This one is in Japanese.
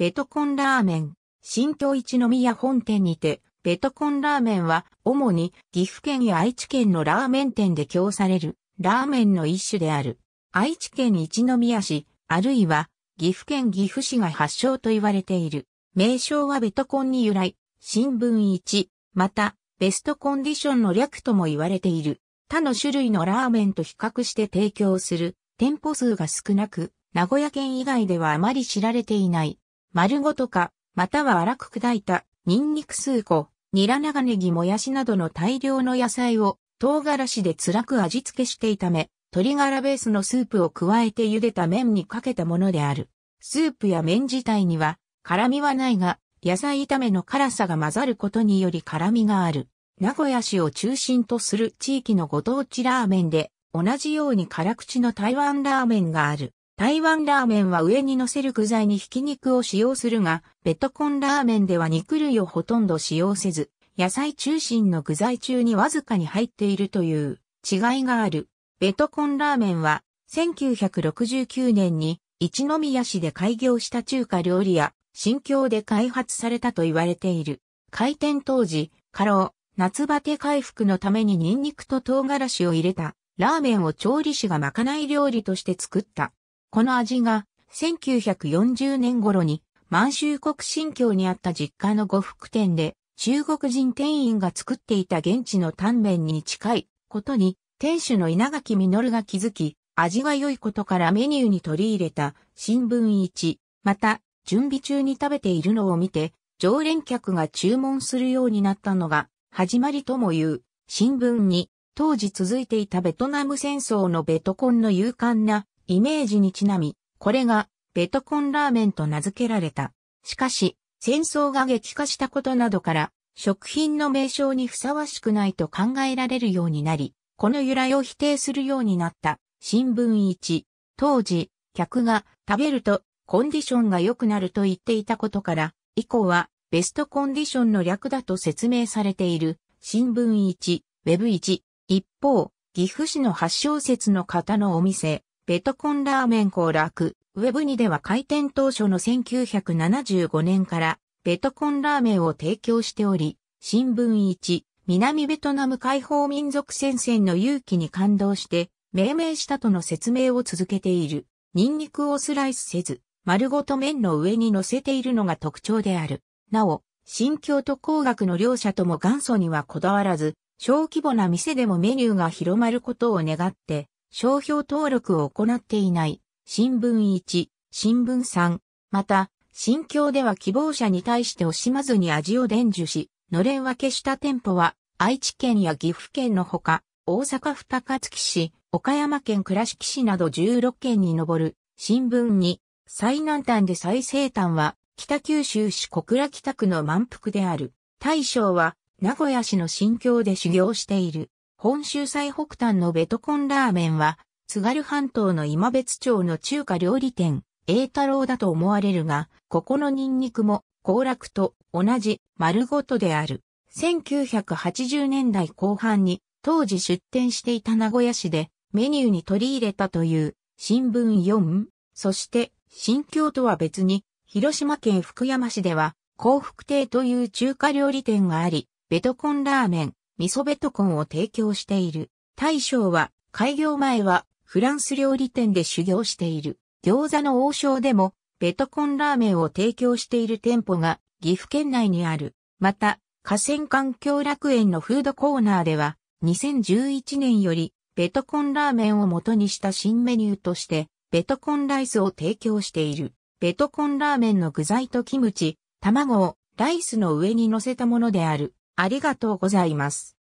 ベトコンラーメン、新東一宮本店にて、ベトコンラーメンは、主に岐阜県や愛知県のラーメン店で供される、ラーメンの一種である。愛知県一宮市、あるいは、岐阜県岐阜市が発祥と言われている。名称はベトコンに由来、新聞1、また、ベストコンディションの略とも言われている。他の種類のラーメンと比較して提供する、店舗数が少なく、名古屋県以外ではあまり知られていない。丸ごとか、または粗く砕いた、ニンニク数個、ニラ長ネギもやしなどの大量の野菜を、唐辛子で辛く味付けしていため、鶏ガラベースのスープを加えて茹でた麺にかけたものである。スープや麺自体には、辛みはないが、野菜炒めの辛さが混ざることにより辛みがある。名古屋市を中心とする地域のご当地ラーメンで、同じように辛口の台湾ラーメンがある。台湾ラーメンは上に乗せる具材にひき肉を使用するが、ベトコンラーメンでは肉類をほとんど使用せず、野菜中心の具材中にわずかに入っているという違いがある。ベトコンラーメンは1969年に一宮市で開業した中華料理屋、新京で開発されたと言われている。開店当時、過労、夏バテ回復のためにニンニクと唐辛子を入れた、ラーメンを調理師がまかない料理として作った。この味が1940年頃に満州国新疆にあった実家の呉服店で中国人店員が作っていた現地のタンメンに近いことに店主の稲垣実が気づき味が良いことからメニューに取り入れた新聞1、また準備中に食べているのを見て常連客が注文するようになったのが始まりとも言う新聞2、当時続いていたベトナム戦争のベトコンの勇敢なイメージにちなみ、これがベトコンラーメンと名付けられた。しかし、戦争が激化したことなどから、食品の名称にふさわしくないと考えられるようになり、この由来を否定するようになった。新聞1。当時、客が食べるとコンディションが良くなると言っていたことから、以降はベストコンディションの略だと説明されている。新聞1、ウェブ1。一方、岐阜市の発祥説の方のお店、ベトコンラーメン攻楽、ウェブ2では開店当初の1975年からベトコンラーメンを提供しており、新聞1、南ベトナム解放民族戦線の勇気に感動して命名したとの説明を続けている。ニンニクをスライスせず、丸ごと麺の上に乗せているのが特徴である。なお、新京都工学の両者とも元祖にはこだわらず、小規模な店でもメニューが広まることを願って、商標登録を行っていない、新聞1、新聞3、また、新京では希望者に対して惜しまずに味を伝授し、のれん分けした店舗は、愛知県や岐阜県のほか、大阪府高槻市、岡山県倉敷市など16県に上る、新聞2、最南端で最西端は、北九州市小倉北区の満腹である。大将は、名古屋市の新京で修行している。本州最北端のベトコンラーメンは、津軽半島の今別町の中華料理店、栄太郎だと思われるが、ここのニンニクも、行楽と同じ丸ごとである。1980年代後半に、当時出店していた名古屋市で、メニューに取り入れたという、新聞4、そして、新京とは別に、広島県福山市では、幸福亭という中華料理店があり、ベトコンラーメン、味噌ベトコンを提供している。大将は、開業前は、フランス料理店で修行している。餃子の王将でも、ベトコンラーメンを提供している店舗が、岐阜県内にある。また、河川環境楽園のフードコーナーでは、2011年より、ベトコンラーメンを元にした新メニューとして、ベトコンライスを提供している。ベトコンラーメンの具材とキムチ、卵をライスの上に乗せたものである。ありがとうございます。